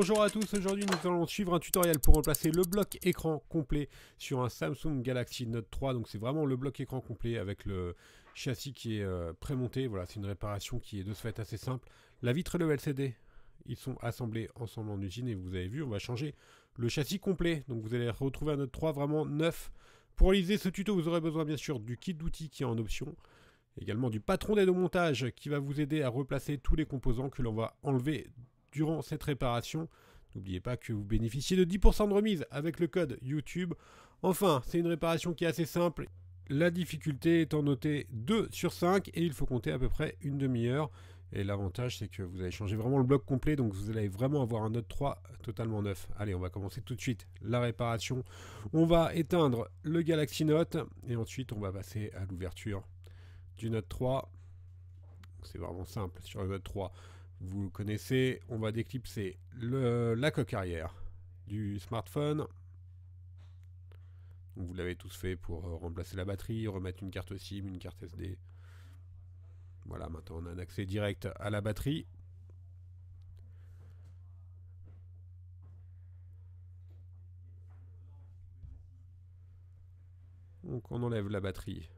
Bonjour à tous, aujourd'hui nous allons suivre un tutoriel pour remplacer le bloc écran complet sur un Samsung Galaxy Note 3. Donc c'est vraiment le bloc écran complet avec le châssis qui est euh, prémonté. Voilà, c'est une réparation qui est de ce fait assez simple. La vitre et le LCD, ils sont assemblés ensemble en usine et vous avez vu, on va changer le châssis complet. Donc vous allez retrouver un Note 3 vraiment neuf. Pour réaliser ce tuto, vous aurez besoin bien sûr du kit d'outils qui est en option. Également du patron d'aide au montage qui va vous aider à replacer tous les composants que l'on va enlever durant cette réparation. N'oubliez pas que vous bénéficiez de 10% de remise avec le code YouTube. Enfin, c'est une réparation qui est assez simple. La difficulté étant notée 2 sur 5 et il faut compter à peu près une demi-heure. Et l'avantage, c'est que vous allez changer vraiment le bloc complet, donc vous allez vraiment avoir un note 3 totalement neuf. Allez, on va commencer tout de suite la réparation. On va éteindre le Galaxy Note, et ensuite on va passer à l'ouverture du Note 3. C'est vraiment simple sur le Note 3. Vous connaissez, on va déclipser la coque arrière du smartphone. vous l'avez tous fait pour euh, remplacer la batterie, remettre une carte SIM, une carte SD. Voilà, maintenant on a un accès direct à la batterie. Donc on enlève la batterie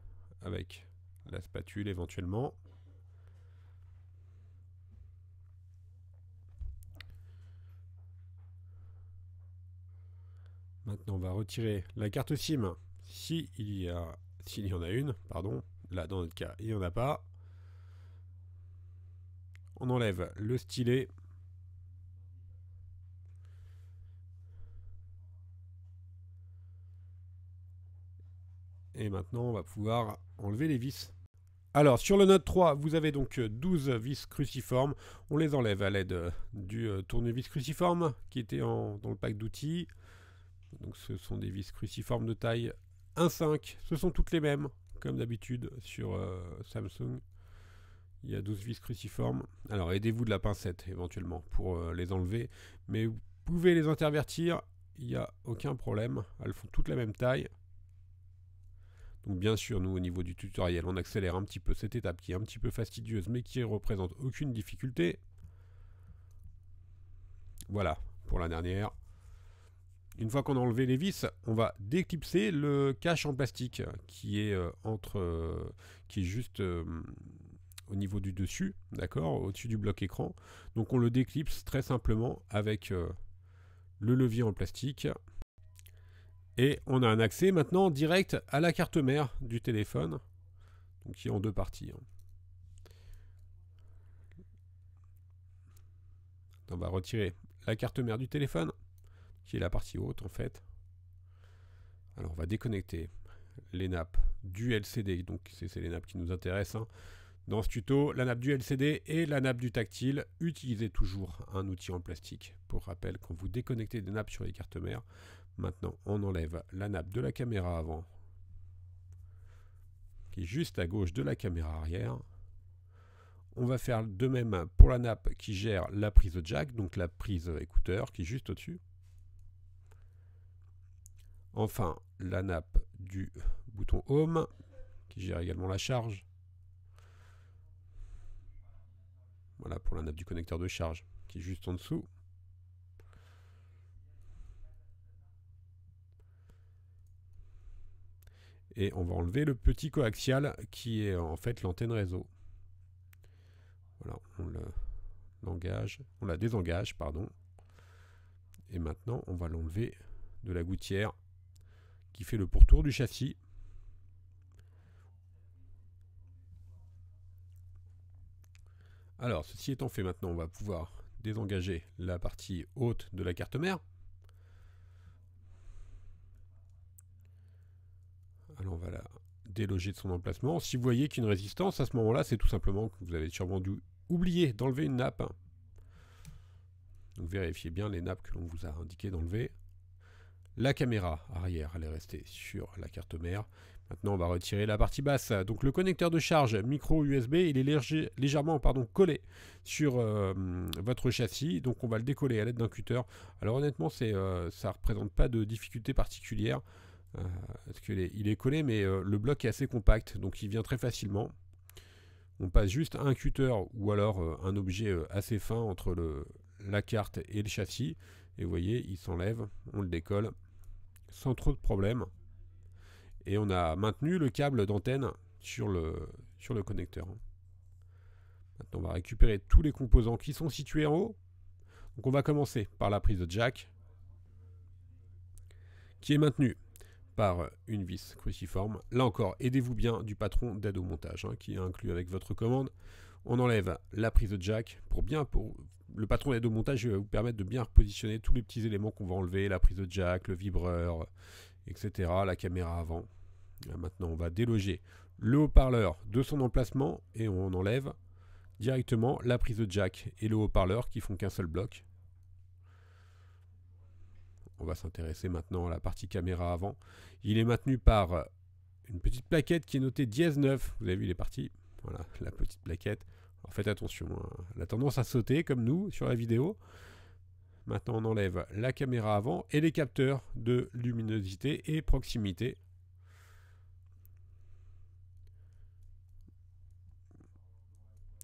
avec la spatule éventuellement. Maintenant, on va retirer la carte SIM. S'il il y, a, y en a une, pardon, là dans notre cas, il n'y en a pas. On enlève le stylet. Et maintenant, on va pouvoir enlever les vis. Alors, sur le Note 3, vous avez donc 12 euh, vis cruciformes. On les enlève à l'aide euh, du euh, tournevis cruciforme qui était dans le pack d'outils. Donc ce sont des vis cruciformes de taille 1.5. Ce sont toutes les mêmes, comme d'habitude sur euh, Samsung. Il y a 12 vis cruciformes. Alors aidez-vous de la pincette éventuellement pour euh, les enlever. Mais vous pouvez les intervertir, il n'y a aucun problème. Elles font toutes la même taille. Donc bien sûr, nous au niveau du tutoriel, on accélère un petit peu cette étape qui est un petit peu fastidieuse mais qui ne représente aucune difficulté. Voilà pour la dernière. Une fois qu'on a enlevé les vis, on va déclipser le cache en plastique qui est euh, entre, euh, qui est juste euh, au niveau du dessus, d'accord, au-dessus du bloc écran. Donc on le déclipse très simplement avec le levier en plastique. Et on a un accès maintenant direct à la carte mère du téléphone, qui est en deux parties. Hein. On va retirer la carte mère du téléphone qui est la partie haute en fait. Alors on va déconnecter les nappes du LCD, donc c'est les nappes qui nous intéressent. Hein. Dans ce tuto, la nappe du LCD et la nappe du tactile, utilisez toujours un outil en plastique. Pour rappel, quand vous déconnectez des nappes sur les cartes mères, maintenant on enlève la nappe de la caméra avant, qui est juste à gauche de la caméra arrière. On va faire de même pour la nappe qui gère la prise jack, donc la prise écouteur qui est juste au-dessus. Enfin, la nappe du bouton Home, qui gère également la charge. Voilà pour la nappe du connecteur de charge, qui est juste en dessous. Et on va enlever le petit coaxial qui est en fait l'antenne réseau. Voilà, on l'engage, on la désengage, pardon. Et maintenant, on va l'enlever de la gouttière qui fait le pourtour du châssis. Alors, ceci étant fait, maintenant, on va pouvoir désengager la partie haute de la carte mère. Alors, on va la déloger de son emplacement. Si vous voyez qu'une résistance, à ce moment-là, c'est tout simplement que vous avez sûrement dû oublier d'enlever une nappe. Donc, vérifiez bien les nappes que l'on vous a indiqué d'enlever. La caméra arrière, elle est restée sur la carte mère. Maintenant, on va retirer la partie basse. Donc le connecteur de charge micro USB, il est légèrement pardon, collé sur euh, votre châssis. Donc on va le décoller à l'aide d'un cutter. Alors honnêtement, euh, ça ne représente pas de difficulté particulière. Euh, parce qu'il est, collé, mais le bloc est assez compact, donc il vient très facilement. On passe juste un cutter ou alors un objet assez fin entre la carte et le châssis. Et vous voyez, il s'enlève, on le décolle sans trop de problèmes. Et on a maintenu le câble d'antenne sur le, sur le connecteur. Maintenant, on va récupérer tous les composants qui sont situés en haut. Donc on va commencer par la prise de jack, qui est maintenue par une vis cruciforme. Là encore, aidez-vous bien du patron d'aide au montage, hein, qui est inclus avec votre commande. On enlève la prise de jack pour bien pour le patron d'aide au montage va euh, vous permettre de bien repositionner tous les petits éléments qu'on va enlever, la prise de jack, le vibreur, euh, etc., la caméra avant. Euh, maintenant, on va déloger le haut-parleur de son emplacement et on enlève directement la prise de jack et le haut-parleur qui font qu'un seul bloc. On va s'intéresser maintenant à la partie caméra avant. Il est maintenu par une petite plaquette qui est notée dièse 9. Vous avez vu, les parties Voilà, la petite plaquette. En faites attention, hein. la tendance à sauter comme nous sur la vidéo. Maintenant on enlève la caméra avant et les capteurs de luminosité et proximité.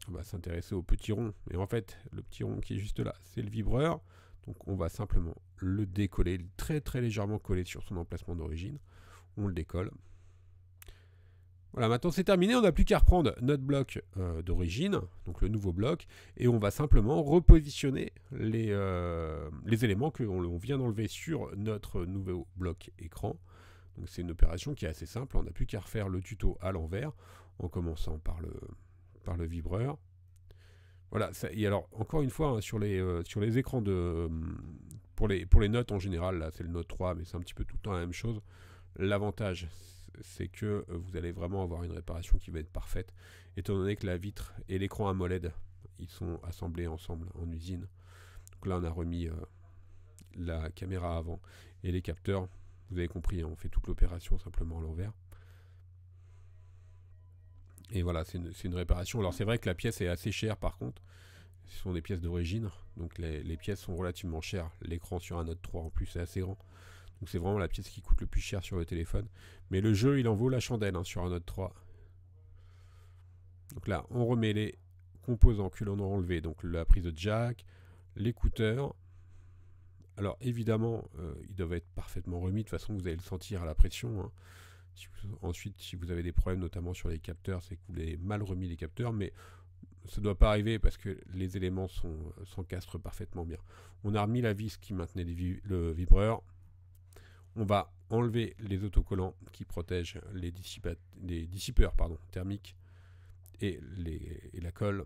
On va s'intéresser au petit rond. Et en fait, le petit rond qui est juste là, c'est le vibreur. Donc on va simplement le décoller, très très légèrement coller sur son emplacement d'origine. On le décolle. Voilà, maintenant c'est terminé, on n'a plus qu'à reprendre notre bloc euh, d'origine, donc le nouveau bloc, et on va simplement repositionner les, euh, les éléments qu'on vient d'enlever sur notre nouveau bloc écran. Donc c'est une opération qui est assez simple, on n'a plus qu'à refaire le tuto à l'envers, en commençant par le, vibreur. Voilà, ça, et alors encore une fois, hein, sur, les, euh, sur les écrans de... Pour les, pour les notes en général, là c'est le note 3, mais c'est un petit peu tout le temps la même chose. L'avantage, c'est que euh, vous allez vraiment avoir une réparation qui va être parfaite, étant donné que la vitre et l'écran AMOLED, ils sont assemblés ensemble en usine. Donc là, on a remis euh, la caméra avant et les capteurs. Vous avez compris, hein, on fait toute l'opération simplement à l'envers. Et voilà, c'est une, réparation. Alors c'est vrai que la pièce est assez chère par contre. Ce sont des pièces d'origine, donc les, les, pièces sont relativement chères. L'écran sur un Note 3 en plus est assez grand. Donc c'est vraiment la pièce qui coûte le plus cher sur le téléphone. Mais le jeu, il en vaut la chandelle hein, sur un Note 3. Donc là, on remet les composants que l'on a enlevés. Donc la prise de jack, l'écouteur. Alors évidemment, euh, ils doivent être parfaitement remis. De toute façon, vous allez le sentir à la pression. Hein. ensuite, si vous avez des problèmes, notamment sur les capteurs, c'est que vous avez mal remis les capteurs. Mais ça ne doit pas arriver parce que les éléments euh, s'encastrent parfaitement bien. On a remis la vis qui maintenait le vibreur on va enlever les autocollants qui protègent les, dissipateurs, dissipeurs pardon, thermiques et, les, la colle.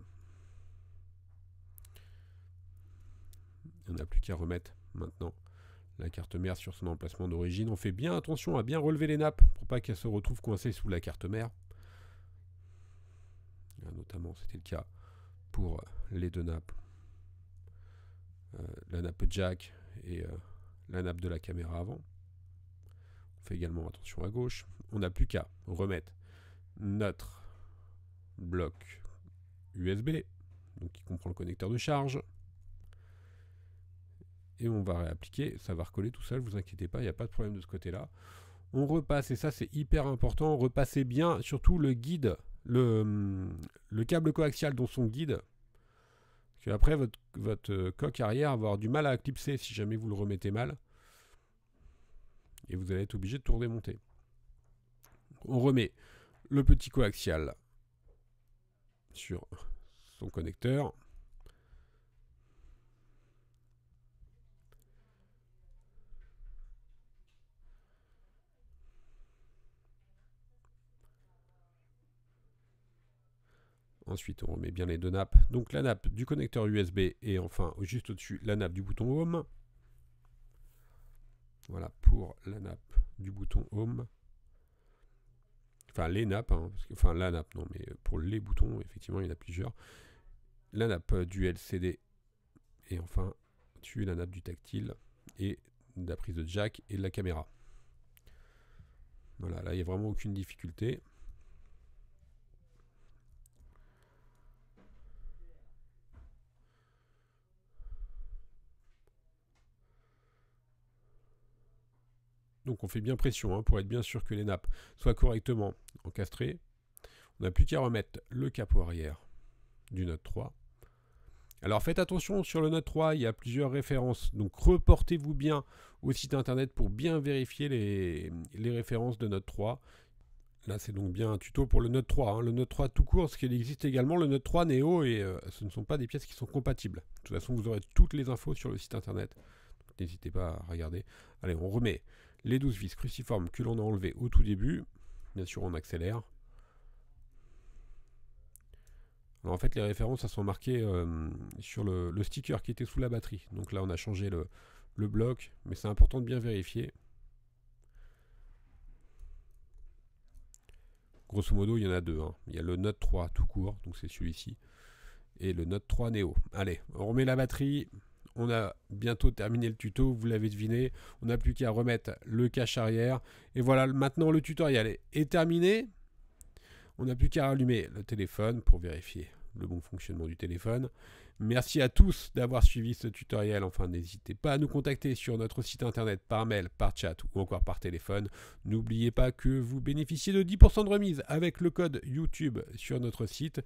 On n'a plus qu'à remettre maintenant la carte mère sur son emplacement d'origine. On fait bien attention à bien relever les nappes pour pas qu'elles se retrouvent coincées sous la carte mère. notamment, c'était le cas pour euh, les deux nappes. Euh, la nappe jack et euh, la nappe de la caméra avant fait également attention à gauche. On n'a plus qu'à remettre notre bloc USB, donc qui comprend le connecteur de charge. Et on va réappliquer, ça va recoller tout seul, vous inquiétez pas, il n'y a pas de problème de ce côté-là. On repasse, et ça c'est hyper important, repassez bien surtout le guide, le, câble coaxial dont son guide. Parce que après votre, votre euh, coque arrière va avoir du mal à clipser si jamais vous le remettez mal et vous allez être obligé de tout redémonter. On remet le petit coaxial sur son connecteur. Ensuite, on remet bien les deux nappes. Donc la nappe du connecteur USB et enfin juste au-dessus la nappe du bouton Home. Voilà, pour la nappe du bouton Home. Enfin, les nappes, hein, enfin la nappe, non, mais euh, pour les boutons, effectivement, il y en a plusieurs. La nappe euh, du LCD, et enfin, tu la nappe du tactile, et de la prise de jack et de la caméra. Voilà, là, il n'y a vraiment aucune difficulté. Donc on fait bien pression hein, pour être bien sûr que les nappes soient correctement encastrées. On n'a plus qu'à remettre le capot arrière du note 3. Alors faites attention sur le note 3, il y a plusieurs références. Donc reportez-vous bien au site internet pour bien vérifier les, références de note 3. Là, c'est donc bien un tuto pour le Note 3. Hein. Le Note 3 tout court, parce qu'il existe également le Note 3 Neo, et euh, ce ne sont pas des pièces qui sont compatibles. De toute façon, vous aurez toutes les infos sur le site internet. N'hésitez pas à regarder. Allez, on remet les 12 vis cruciformes que l'on a enlevées au tout début. Bien sûr, on accélère. Alors en fait, les références elles sont marquées euh, sur le, sticker qui était sous la batterie. Donc là, on a changé le, bloc, mais c'est important de bien vérifier. Grosso modo, il y en a deux. Hein. Il y a le Note 3 tout court, donc c'est celui-ci, et le Note 3 Neo. Allez, on remet la batterie on a bientôt terminé le tuto, vous l'avez deviné. On n'a plus qu'à remettre le cache arrière. Et voilà, maintenant le tutoriel est terminé. On n'a plus qu'à rallumer le téléphone pour vérifier le bon fonctionnement du téléphone. Merci à tous d'avoir suivi ce tutoriel. Enfin, n'hésitez pas à nous contacter sur notre site internet par mail, par chat ou encore par téléphone. N'oubliez pas que vous bénéficiez de 10% de remise avec le code YouTube sur notre site.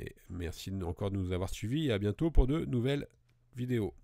Et merci encore de nous avoir suivis et à bientôt pour de nouvelles vidéo.